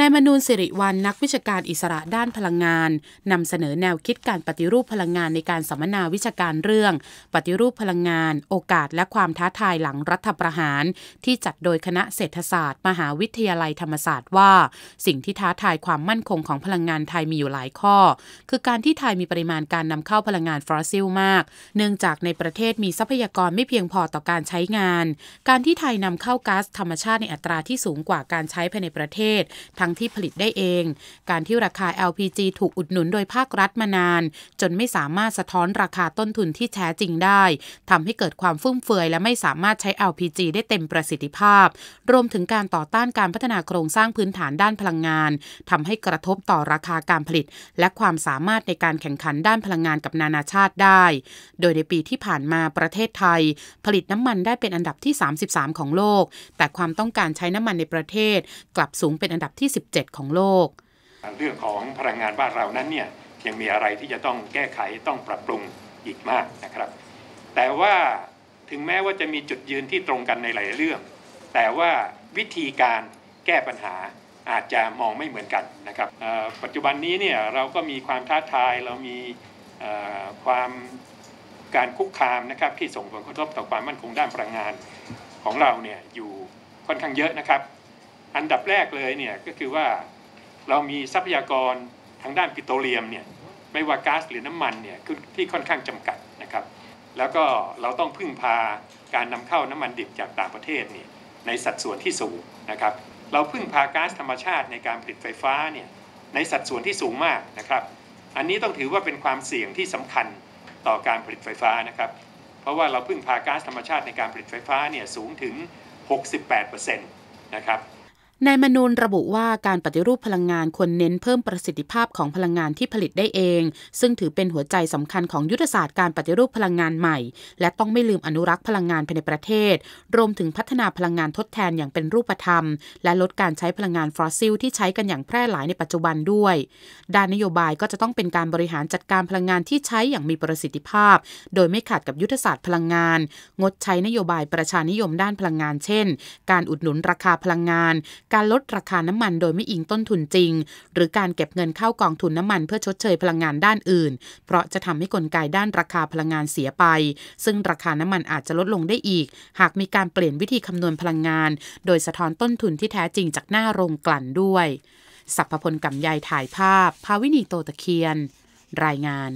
นายมนูนสิริวันนักวิชาการอิสระด้านพลังงานนำเสนอแนวคิดการปฏิรูปพลังงานในการสัมมนาวิชาการเรื่อง ปฏิรูปพลังงาน โอกาสและความท้าทายหลังรัฐประหาร ที่จัดโดยคณะเศรษฐศาสตร์ มหาวิทยาลัยธรรมศาสตร์ว่า สิ่งที่ท้าทายความมั่นคงของพลังงานไทยมีอยู่หลายข้อ คือการที่ไทยมีปริมาณการนำเข้าพลังงานฟอสซิลมาก เนื่องจากในประเทศมีทรัพยากรไม่เพียงพอต่อการใช้งาน การที่ไทยนำเข้าก๊าซธรรมชาติในอัตราที่สูงกว่าการใช้ภายในประเทศทั้งที่ผลิตได้เอง การที่ราคา LPG ถูกอุดหนุนโดยภาครัฐมานาน จนไม่สามารถสะท้อนราคาต้นทุนที่แท้จริงได้ ทำให้เกิดความฟุ่มเฟือย และไม่สามารถใช้ LPG ได้เต็มประสิทธิภาพ รวมถึงการต่อต้านการพัฒนาโครงสร้างพื้นฐานด้านพลังงาน ทำให้กระทบต่อราคาการผลิต และความสามารถในการแข่งขันด้านพลังงานกับนานาชาติได้ โดยในปีที่ผ่านมาประเทศไทย ผลิตน้ำมันได้เป็นอันดับที่ 33 ของโลก แต่ความต้องการใช้น้ำมันในประเทศ กลับสูงเป็นอันดับที่17 ของโลก เรื่องของพลังงานบ้านเรานั้นเนี่ยยังมีอะไรที่จะต้องแก้ไขต้องปรับปรุงอีกมากนะครับ แต่ว่าถึงแม้ว่าจะมีจุดยืนที่ตรงกันในหลายเรื่อง แต่ว่าวิธีการแก้ปัญหาอาจจะมองไม่เหมือนกันนะครับ ปัจจุบันนี้เนี่ยเราก็มีความท้าทายเรามีความการคุกคามนะครับที่ส่งผลกระทบต่อความมั่นคงด้านพลังงานของเราเนี่ยอยู่ค่อนข้างเยอะนะครับอันดับแรกเลยเนี่ยก็คือว่าเรามีทรัพยากรทางด้านปิโตรเลียมเนี่ยไม่ว่าก๊าซหรือน้ำมันเนี่ยที่ค่อนข้างจำกัดนะครับ แล้วก็เราต้องพึ่งพาการนำเข้าน้ำมันดิบจากต่างประเทศเนี่ยในสัดส่วนที่สูงนะครับ เราพึ่งพาก๊าซธรรมชาติในการผลิตไฟฟ้าเนี่ยในสัดส่วนที่สูงมากนะครับ อันนี้ต้องถือว่าเป็นความเสี่ยงที่สำคัญต่อการผลิตไฟฟ้านะครับ เพราะว่าเราพึ่งพาก๊าซธรรมชาติในการผลิตไฟฟ้าเนี่ยสูงถึง68%นะครับนายมนูนระบุว่าการปฏิรูปพลังงานควรเน้นเพิ่มประสิทธิภาพของพลังงานที่ผลิตได้เอง ซึ่งถือเป็นหัวใจสำคัญของยุทธศาสตร์การปฏิรูปพลังงานใหม่ และต้องไม่ลืมอนุรักษ์พลังงานภายในประเทศ รวมถึงพัฒนาพลังงานทดแทนอย่างเป็นรูปธรรม และลดการใช้พลังงานฟอสซิลที่ใช้กันอย่างแพร่หลายในปัจจุบันด้วย ด้านนโยบายก็จะต้องเป็นการบริหารจัดการพลังงานที่ใช้อย่างมีประสิทธิภาพ โดยไม่ขาดกับยุทธศาสตร์พลังงาน งดใช้นโยบายประชานิยมด้านพลังงานเช่น การอุดหนุนราคาพลังงานการลดราคาน้ำมันโดยไม่อิงต้นทุนจริง หรือการเก็บเงินเข้ากองทุนน้ำมันเพื่อชดเชยพลังงานด้านอื่น เพราะจะทำให้กลไกด้านราคาพลังงานเสียไป ซึ่งราคาน้ำมันอาจจะลดลงได้อีก หากมีการเปลี่ยนวิธีคำนวณพลังงาน โดยสะท้อนต้นทุนที่แท้จริงจากหน้าโรงกลั่นด้วยสัพพพลกำยายถ่ายภาพ ภาวินีโตตะเคียน รายงาน